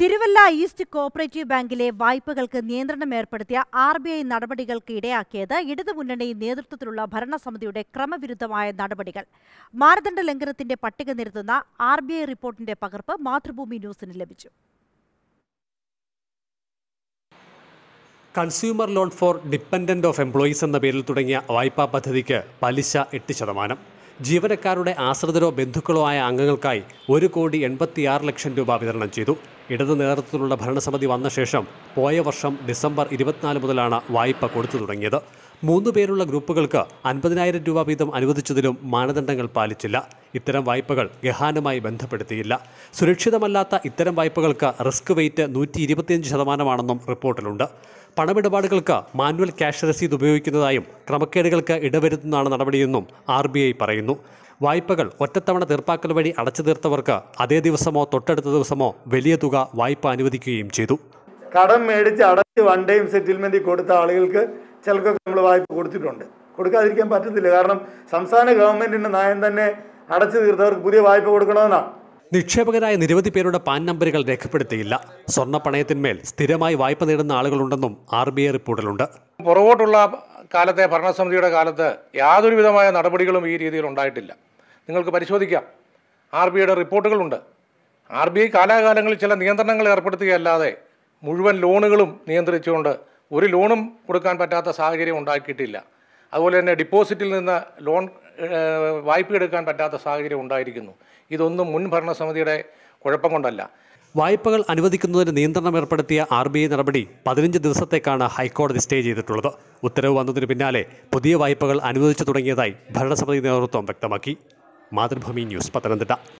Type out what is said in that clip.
Thiruvalla east cooperative ബാങ്കിലെ വായ്പകൾക്ക് നിയന്ത്രണം ഏർപ്പെടുത്തിയ ആർ ബി ഐ നടപടികൾക്ക് ഇടയാക്കിയത് ഇടതുമുന്നണി നേതൃത്വത്തിലുള്ള ഭരണസമിതിയുടെ ക്രമവിരുദ്ധമായ നടപടികൾ മാനദണ്ഡ ലംഘനത്തിന്റെ പട്ടിക നിരത്തുന്ന ആർ ബി ഐ റിപ്പോർട്ടിന്റെ പകർപ്പ് മാതൃഭൂമി ന്യൂസിന് ലഭിച്ചു consumer loan for dependent of employees എന്ന പേരിൽ തുടങ്ങിയ വായ്പാ പദ്ധതിക്ക് പലിശ എട്ട് ശതമാനം ജീവനക്കാരുടെ ആശ്രിതരോ ബന്ധുക്കളോ ആയ അംഗങ്ങൾക്കായി ഒരു കോടി എൺപത്തിയാറ് ലക്ഷം രൂപ വിതരണം ചെയ്തു ഇടതു നേതൃത്വത്തിലുള്ള ഭരണസമിതി വന്ന ശേഷം പോയ വർഷം ഡിസംബർ ഇരുപത്തിനാല് മുതലാണ് വായ്പ കൊടുത്തു തുടങ്ങിയത് മൂന്ന് പേരുള്ള ഗ്രൂപ്പുകൾക്ക് അൻപതിനായിരം രൂപ വീതം അനുവദിച്ചതിലും മാനദണ്ഡങ്ങൾ പാലിച്ചില്ല ഇത്തരം വായ്പകൾ ഗഹാനുമായി ബന്ധപ്പെടുത്തിയില്ല സുരക്ഷിതമല്ലാത്ത ഇത്തരം വായ്പകൾക്ക് റിസ്ക് വെയിറ്റ് നൂറ്റി ഇരുപത്തിയഞ്ച് ശതമാനമാണെന്നും റിപ്പോർട്ടിലുണ്ട് പണമിടപാടുകൾക്ക് മാനുവൽ ക്യാഷ് രസീത് ഉപയോഗിക്കുന്നതായും ക്രമക്കേടുകൾക്ക് ഇടവരുത്തുന്നതാണ് നടപടിയെന്നും ആർ പറയുന്നു വായ്പകൾ ഒറ്റത്തവണ തീർപ്പാക്കൽ വഴി അടച്ചു തീർത്തവർക്ക് അതേ ദിവസമോ തൊട്ടടുത്ത ദിവസമോ വലിയ തുക വായ്പ അനുവദിക്കുകയും ചെയ്തു കടം മേടിച്ച് അടച്ച് വൺ ടൈം സെറ്റിൽമെന്റ് കൊടുത്ത ആളുകൾക്ക് ചിലർക്കൊക്കെ നമ്മൾ വായ്പ കൊടുത്തിട്ടുണ്ട് കൊടുക്കാതിരിക്കാൻ പറ്റത്തില്ല കാരണം സംസ്ഥാന ഗവൺമെന്റിന്റെ നയം തന്നെ അടച്ചു തീർത്തവർക്ക് പുതിയ വായ്പ കൊടുക്കണമെന്നാണ് നിക്ഷേപകരായ നിരവധി പേരുടെ പാൻ നമ്പറുകൾ രേഖപ്പെടുത്തിയില്ല സ്വർണ്ണ പണയത്തിന്മേൽ സ്ഥിരമായി വായ്പ നേടുന്ന ആളുകളുണ്ടെന്നും ആർ ബി ഐ റിപ്പോർട്ടിലുണ്ട് പുറകോട്ടുള്ള കാലത്തെ ഭരണസമിതിയുടെ കാലത്ത് യാതൊരുവിധമായ നടപടികളും ഈ രീതിയിൽ ഉണ്ടായിട്ടില്ല നിങ്ങൾക്ക് പരിശോധിക്കാം ആർ ബി ഐയുടെ റിപ്പോർട്ടുകളുണ്ട് ആർ ബി ഐ കാലാകാലങ്ങളിൽ ചില നിയന്ത്രണങ്ങൾ ഏർപ്പെടുത്തുകയല്ലാതെ മുഴുവൻ ലോണുകളും നിയന്ത്രിച്ചുകൊണ്ട് ഒരു ലോണും കൊടുക്കാൻ പറ്റാത്ത സാഹചര്യം ഉണ്ടാക്കിയിട്ടില്ല അതുപോലെ തന്നെ ഡിപ്പോസിറ്റിൽ നിന്ന് ലോൺ വായ്പ എടുക്കാൻ പറ്റാത്ത സാഹചര്യം ഉണ്ടായിരിക്കുന്നു ഇതൊന്നും മുൻ ഭരണസമിതിയുടെ കുഴപ്പം കൊണ്ടല്ല വായ്പകൾ അനുവദിക്കുന്നതിന് നിയന്ത്രണം ഏർപ്പെടുത്തിയ ആർ ബി ഐ നടപടി പതിനഞ്ച് ദിവസത്തേക്കാണ് ഹൈക്കോടതി സ്റ്റേ ചെയ്തിട്ടുള്ളത് ഉത്തരവ് വന്നതിന് പിന്നാലെ പുതിയ വായ്പകൾ അനുവദിച്ചു തുടങ്ങിയതായി ഭരണസമിതി നേതൃത്വം വ്യക്തമാക്കി മാതൃഭൂമി ന്യൂസ് പത്തനംതിട്ട